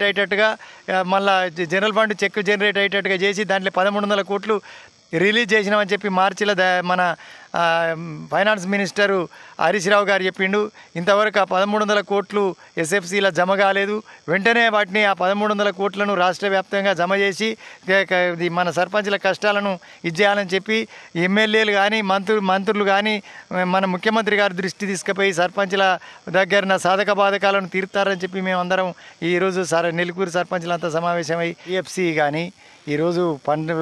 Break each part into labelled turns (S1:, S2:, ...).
S1: generate అయ్యేటట్టుగా మళ్ళీ general fund check generate అయ్యేటట్టుగా చేసి దాంట్లో పదమూడు వందల కోట్లు రిలీజ్ చేసినామని చెప్పి మార్చిలో మన ఫైనాన్స్ మినిస్టరు హరీష్ రావు గారు చెప్పిండు ఇంతవరకు ఆ పదమూడు వందల కోట్లు ఎస్ఎఫ్సీలో జమ కాలేదు వెంటనే వాటిని ఆ పదమూడు వందల కోట్లను రాష్ట్ర వ్యాప్తంగా జమ చేసి మన సర్పంచ్ల కష్టాలను ఇచ్చేయాలని చెప్పి ఎమ్మెల్యేలు కానీ మంత్రులు మంత్రులు కానీ మన ముఖ్యమంత్రి గారు దృష్టి తీసుకుపోయి సర్పంచ్ల దగ్గర సాధక బాధకాలను తీరుతారని చెప్పి మేమందరం ఈరోజు సర నెలుకూరు సర్పంచ్లంతా సమావేశమై ఈఎఫ్సి కానీ ఈరోజు పండు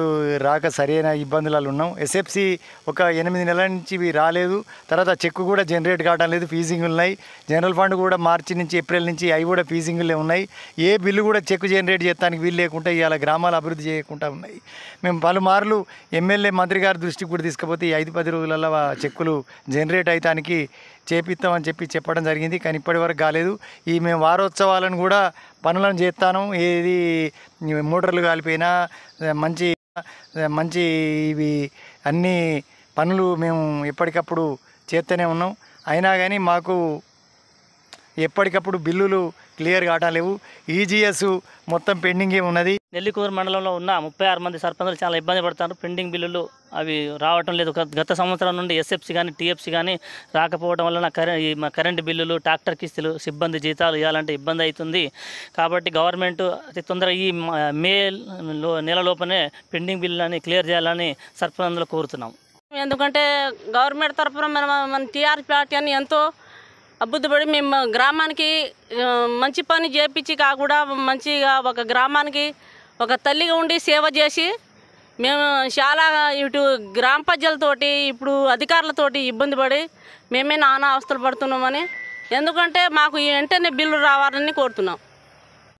S1: రాక సరైన ఇబ్బందులలో ఉన్నాం ఎస్ఎఫ్సి ఒక ఎనిమిది నెలల నుంచి రాలేదు తర్వాత చెక్ కూడా జనరేట్ కావడం లేదు ఫీజింగ్ ఉన్నాయి జనరల్ ఫండ్ కూడా మార్చి నుంచి ఏప్రిల్ నుంచి అవి కూడా ఫీజింగ్లే ఉన్నాయి ఏ బిల్లు కూడా చెక్ జనరేట్ చేస్తానికి వీలు లేకుండా ఇవాళ గ్రామాలు అభివృద్ధి చేయకుండా ఉన్నాయి మేము పలుమార్లు ఎమ్మెల్యే మంత్రి గారి దృష్టికి కూడా తీసుకుపోతే ఈ ఐదు పది రోజులలో చెక్కులు జనరేట్ అవుతానికి చేపిస్తామని చెప్పి చెప్పడం జరిగింది కానీ ఇప్పటివరకు కాలేదు ఈ మేము వారోత్సవాలను కూడా పనులను చేస్తాను ఏది మోటార్లు కాలిపోయినా మంచి మంచి ఇవి అన్నీ పనులు మేము ఎప్పటికప్పుడు చేస్తూనే ఉన్నాం అయినా కానీ మాకు ఎప్పటికప్పుడు బిల్లులు క్లియర్ కావటం లేవు ఈజీఎస్ మొత్తం పెండింగే ఉన్నది
S2: నెల్లికూరు మండలంలో ఉన్న ముప్పై ఆరు మంది సర్పంచులు చాలా ఇబ్బంది పడతారు పెండింగ్ బిల్లులు అవి రావటం లేదు గత సంవత్సరం నుండి ఎస్ఎఫ్సి కానీ టీఎఫ్సి కానీ రాకపోవడం వలన కరెంట్ కరెంటు బిల్లులు ట్రాక్టర్ కిస్తులు సిబ్బంది జీతాలు ఇవ్వాలంటే ఇబ్బంది అవుతుంది కాబట్టి గవర్నమెంట్ అతి తొందరగా ఈ మే నెల లోపనే పెండింగ్ బిల్లులని క్లియర్ చేయాలని సర్పంచులు కోరుతున్నాం
S3: ఎందుకంటే గవర్నమెంట్ తరఫున మన మన టీఆర్ పార్టీ అని ఎంతో అభివృద్ధిపడి మేము గ్రామానికి మంచి పని చేపించి కాకుండా మంచిగా ఒక గ్రామానికి ఒక తల్లిగా ఉండి సేవ చేసి మేము చాలా ఇటు గ్రామ ప్రజలతోటి ఇప్పుడు అధికారులతోటి ఇబ్బంది పడి మేమే నానా అవస్థలు పడుతున్నామని ఎందుకంటే మాకు వెంటనే బిల్లు రావాలని కోరుతున్నాం